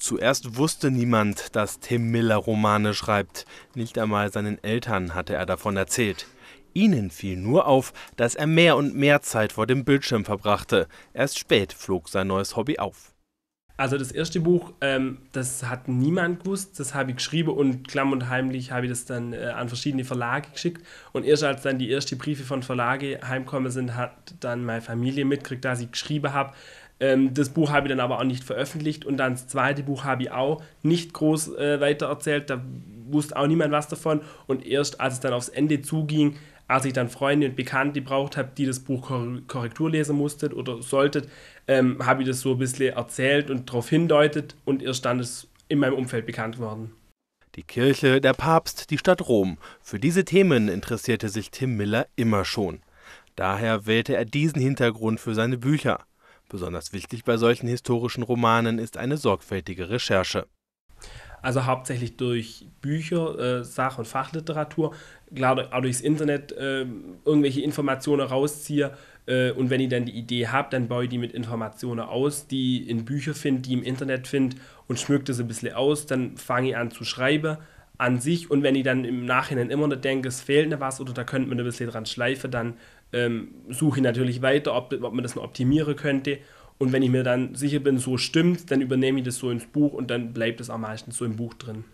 Zuerst wusste niemand, dass Tim Miller Romane schreibt. Nicht einmal seinen Eltern hatte er davon erzählt. Ihnen fiel nur auf, dass er mehr und mehr Zeit vor dem Bildschirm verbrachte. Erst spät flog sein neues Hobby auf. Also das erste Buch, ähm, das hat niemand gewusst, das habe ich geschrieben und klamm und heimlich habe ich das dann äh, an verschiedene Verlage geschickt. Und erst als dann die ersten Briefe von Verlage heimkommen sind, hat dann meine Familie mitgekriegt, dass ich geschrieben habe. Ähm, das Buch habe ich dann aber auch nicht veröffentlicht und dann das zweite Buch habe ich auch nicht groß äh, weitererzählt. Da wusste auch niemand was davon. Und erst als es dann aufs Ende zuging, als ich dann Freunde und Bekannte gebraucht habe, die das Buch Kor Korrektur lesen mussten oder solltet, ähm, habe ich das so ein bisschen erzählt und darauf hindeutet und erst dann ist es in meinem Umfeld bekannt geworden. Die Kirche, der Papst, die Stadt Rom. Für diese Themen interessierte sich Tim Miller immer schon. Daher wählte er diesen Hintergrund für seine Bücher. Besonders wichtig bei solchen historischen Romanen ist eine sorgfältige Recherche. Also hauptsächlich durch Bücher, äh, Sach- und Fachliteratur, klar auch durchs Internet äh, irgendwelche Informationen rausziehe. Äh, und wenn ich dann die Idee habe, dann baue ich die mit Informationen aus, die in Büchern finde, die im Internet finde und schmückt das ein bisschen aus. Dann fange ich an zu schreiben an sich. Und wenn ich dann im Nachhinein immer noch denke, es fehlt noch was oder da könnte man ein bisschen dran schleifen, dann ähm, suche ich natürlich weiter, ob, ob man das noch optimieren könnte. Und wenn ich mir dann sicher bin, so stimmt, dann übernehme ich das so ins Buch und dann bleibt es am meisten so im Buch drin.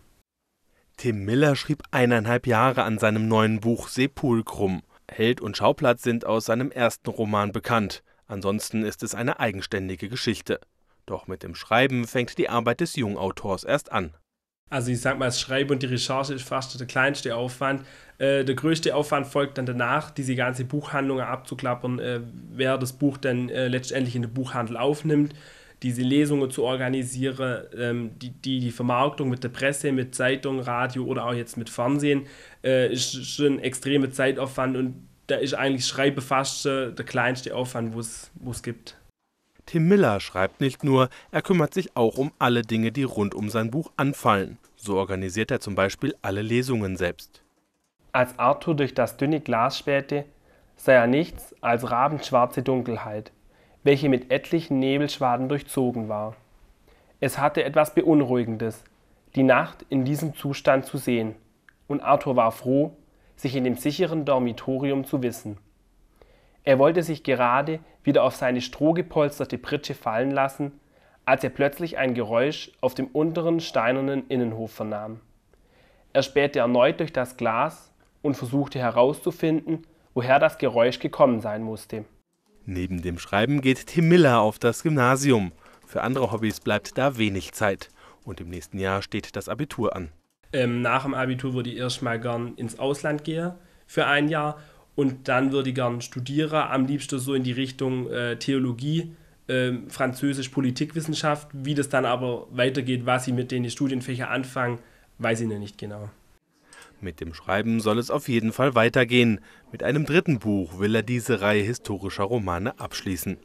Tim Miller schrieb eineinhalb Jahre an seinem neuen Buch Sepulchrum. Held und Schauplatz sind aus seinem ersten Roman bekannt. Ansonsten ist es eine eigenständige Geschichte. Doch mit dem Schreiben fängt die Arbeit des Jungautors erst an. Also ich sag mal, das Schreiben und die Recherche ist fast der kleinste Aufwand. Äh, der größte Aufwand folgt dann danach, diese ganze Buchhandlung abzuklappern, äh, wer das Buch dann äh, letztendlich in den Buchhandel aufnimmt, diese Lesungen zu organisieren, ähm, die, die, die, Vermarktung mit der Presse, mit Zeitung, Radio oder auch jetzt mit Fernsehen, äh, ist schon ein extremer Zeitaufwand und da ist eigentlich Schreiben fast äh, der kleinste Aufwand, wo es gibt. Tim Miller schreibt nicht nur, er kümmert sich auch um alle Dinge, die rund um sein Buch anfallen. So organisiert er zum Beispiel alle Lesungen selbst. Als Arthur durch das dünne Glas spähte, sah er nichts als rabenschwarze Dunkelheit, welche mit etlichen Nebelschwaden durchzogen war. Es hatte etwas Beunruhigendes, die Nacht in diesem Zustand zu sehen, und Arthur war froh, sich in dem sicheren Dormitorium zu wissen. Er wollte sich gerade wieder auf seine strohgepolsterte Pritsche fallen lassen, als er plötzlich ein Geräusch auf dem unteren steinernen Innenhof vernahm. Er spähte erneut durch das Glas und versuchte herauszufinden, woher das Geräusch gekommen sein musste. Neben dem Schreiben geht Tim Miller auf das Gymnasium. Für andere Hobbys bleibt da wenig Zeit. Und im nächsten Jahr steht das Abitur an. Ähm, nach dem Abitur würde ich erstmal gern ins Ausland gehen für ein Jahr und dann würde ich gerne studieren, am liebsten so in die Richtung äh, Theologie, äh, Französisch, Politikwissenschaft. Wie das dann aber weitergeht, was sie mit den Studienfächern anfangen, weiß ich noch nicht genau. Mit dem Schreiben soll es auf jeden Fall weitergehen. Mit einem dritten Buch will er diese Reihe historischer Romane abschließen.